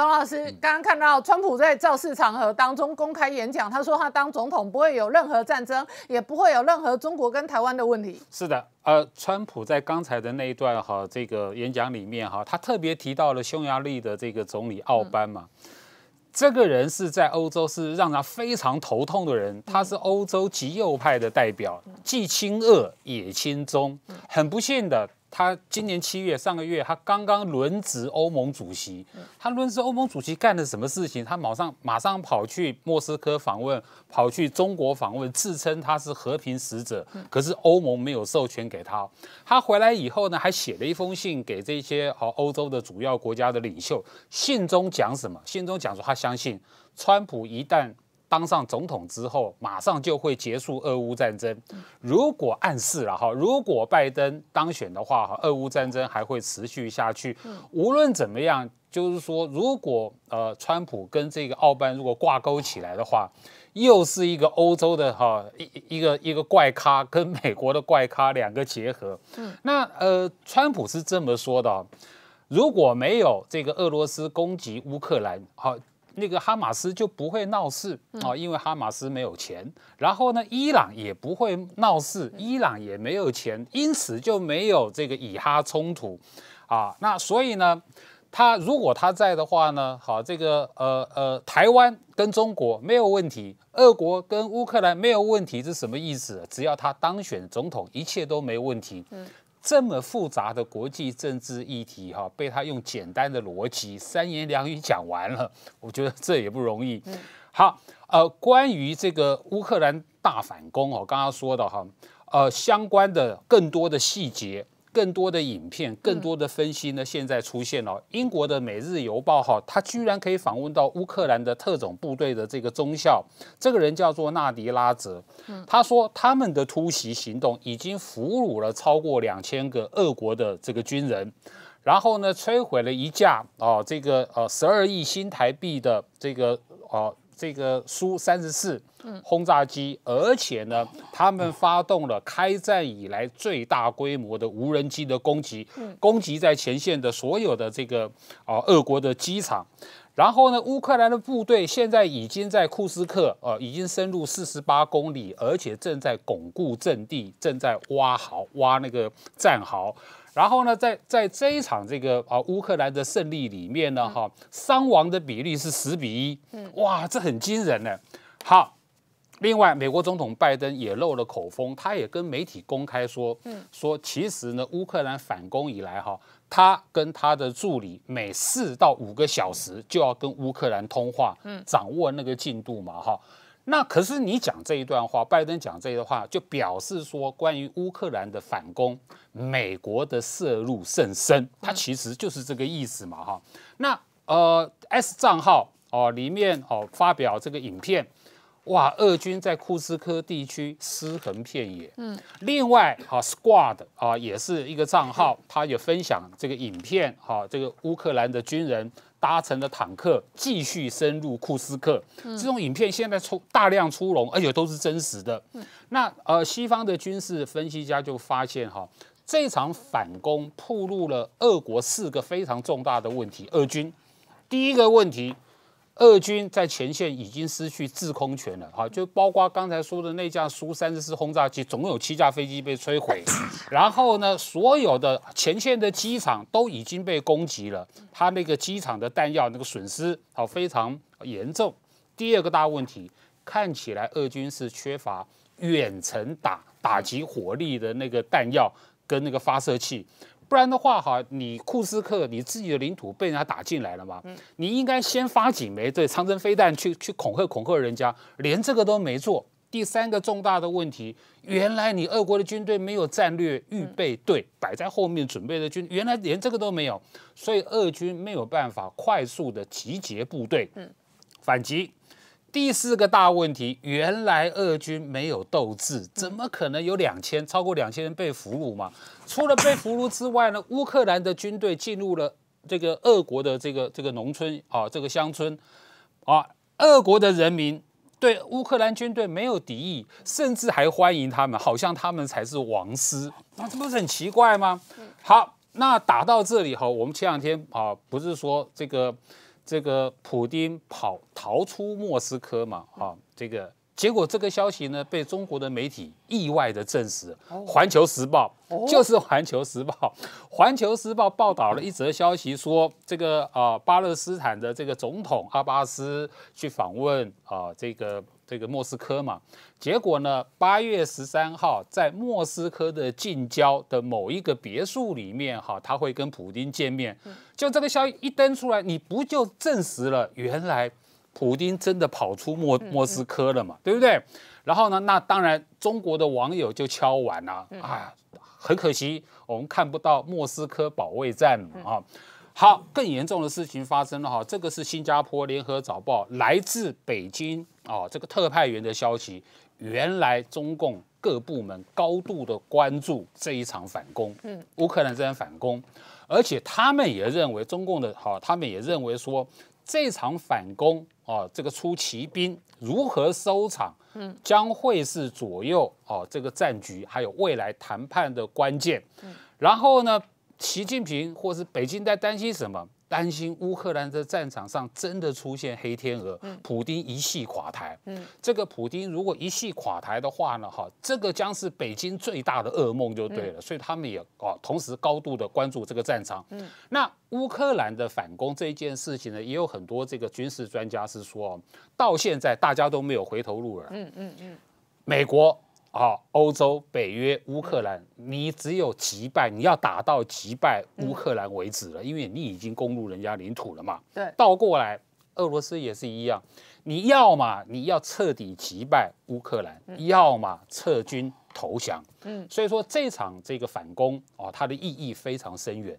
董老师刚刚看到川普在造势场合当中公开演讲，他说他当总统不会有任何战争，也不会有任何中国跟台湾的问题。是的，呃，川普在刚才的那一段哈这个演讲里面哈，他特别提到了匈牙利的这个总理奥班嘛，这个人是在欧洲是让他非常头痛的人，他是欧洲极右派的代表，既亲恶也亲中，很不幸的。他今年七月上个月，他刚刚轮值欧盟主席。他轮值欧盟主席干了什么事情？他马上马上跑去莫斯科访问，跑去中国访问，自称他是和平使者。可是欧盟没有授权给他。他回来以后呢，还写了一封信给这些呃欧洲的主要国家的领袖。信中讲什么？信中讲说他相信川普一旦。当上总统之后，马上就会结束俄乌战争。如果暗示了哈，如果拜登当选的话，哈，俄乌战争还会持续下去。无论怎么样，就是说，如果呃，川普跟这个奥班如果挂钩起来的话，又是一个欧洲的哈一一个一个怪咖跟美国的怪咖两个结合。那呃，川普是这么说的：，如果没有这个俄罗斯攻击乌克兰，好。那个哈马斯就不会闹事啊，因为哈马斯没有钱。然后呢，伊朗也不会闹事，伊朗也没有钱，因此就没有这个以哈冲突啊。那所以呢，他如果他在的话呢，好，这个呃呃，台湾跟中国没有问题，俄国跟乌克兰没有问题，是什么意思？只要他当选总统，一切都没问题。这么复杂的国际政治议题，哈，被他用简单的逻辑三言两语讲完了，我觉得这也不容易。好，呃，关于这个乌克兰大反攻，哦，刚刚说的哈，呃，相关的更多的细节。更多的影片，更多的分析呢？现在出现了英国的《每日邮报》哈，他居然可以访问到乌克兰的特种部队的这个中校，这个人叫做纳迪拉泽，他说他们的突袭行动已经俘虏了超过两千个俄国的这个军人，然后呢，摧毁了一架啊这个呃十二亿新台币的这个呃。这个苏三十四轰炸机，而且呢，他们发动了开战以来最大规模的无人机的攻击，攻击在前线的所有的这个啊，俄国的机场。然后呢，乌克兰的部队现在已经在库斯克，呃，已经深入四十八公里，而且正在巩固阵地，正在挖壕，挖那个战壕。然后呢，在在这一场这个啊乌克兰的胜利里面呢，哈，伤亡的比例是十比一，哇，这很惊人呢。好，另外，美国总统拜登也露了口风，他也跟媒体公开说，嗯，说其实呢，乌克兰反攻以来哈，他跟他的助理每四到五个小时就要跟乌克兰通话，嗯，掌握那个进度嘛，哈。那可是你讲这一段话，拜登讲这一段话，就表示说关于乌克兰的反攻，美国的涉入甚深，他其实就是这个意思嘛，哈。那呃，S 账号哦，里面哦发表这个影片，哇，俄军在库斯科地区尸横遍野。嗯，另外啊，Squad 啊也是一个账号，他也分享这个影片，哈，这个乌克兰的军人。搭乘的坦克继续深入库斯克，这种影片现在出大量出笼，而且都是真实的。那呃，西方的军事分析家就发现哈，这场反攻暴露了俄国四个非常重大的问题。俄军第一个问题。俄军在前线已经失去制空权了，哈，就包括刚才说的那架苏三十四轰炸机，总有七架飞机被摧毁。然后呢，所有的前线的机场都已经被攻击了，他那个机场的弹药那个损失，好非常严重。第二个大问题，看起来俄军是缺乏远程打打击火力的那个弹药跟那个发射器。不然的话，哈，你库斯克你自己的领土被人家打进来了嘛？嗯，你应该先发几枚对长征飞弹去去恐吓恐吓人家，连这个都没做。第三个重大的问题，原来你俄国的军队没有战略预备队摆在后面准备的军，原来连这个都没有，所以俄军没有办法快速的集结部队，嗯，反击。第四个大问题，原来俄军没有斗志，怎么可能有两千超过两千人被俘虏嘛？除了被俘虏之外呢，乌克兰的军队进入了这个俄国的这个这个农村啊，这个乡村，啊，俄国的人民对乌克兰军队没有敌意，甚至还欢迎他们，好像他们才是王师，那这不是很奇怪吗？好，那打到这里哈，我们前两天啊，不是说这个。这个普京跑逃出莫斯科嘛，啊，这个结果这个消息呢被中国的媒体意外的证实，《环球时报》。就是《环球时报》，《环球时报》报道了一则消息，说这个啊，巴勒斯坦的这个总统阿巴斯去访问啊，这个这个莫斯科嘛。结果呢，八月十三号在莫斯科的近郊的某一个别墅里面，哈，他会跟普京见面。就这个消息一登出来，你不就证实了原来普京真的跑出莫莫斯科了嘛，对不对？然后呢？那当然，中国的网友就敲碗了啊！很可惜，我们看不到莫斯科保卫战啊。好，更严重的事情发生了哈。这个是新加坡联合早报来自北京啊这个特派员的消息。原来中共各部门高度的关注这一场反攻，乌克兰这场反攻，而且他们也认为中共的哈，他们也认为说。这场反攻啊，这个出奇兵如何收场，嗯，将会是左右哦这个战局，还有未来谈判的关键。然后呢，习近平或是北京在担心什么？担心乌克兰在战场上真的出现黑天鹅，普京一系垮台，嗯，这个普京如果一系垮台的话呢，哈，这个将是北京最大的噩梦，就对了。所以他们也啊，同时高度的关注这个战场。嗯，那乌克兰的反攻这一件事情呢，也有很多这个军事专家是说，到现在大家都没有回头路了。嗯嗯嗯，美国。啊，欧洲、北约、乌克兰，你只有击败，你要打到击败乌克兰为止了，因为你已经攻入人家领土了嘛。对，倒过来，俄罗斯也是一样，你要嘛你要彻底击败乌克兰，要么撤军投降。嗯，所以说这场这个反攻啊，它的意义非常深远。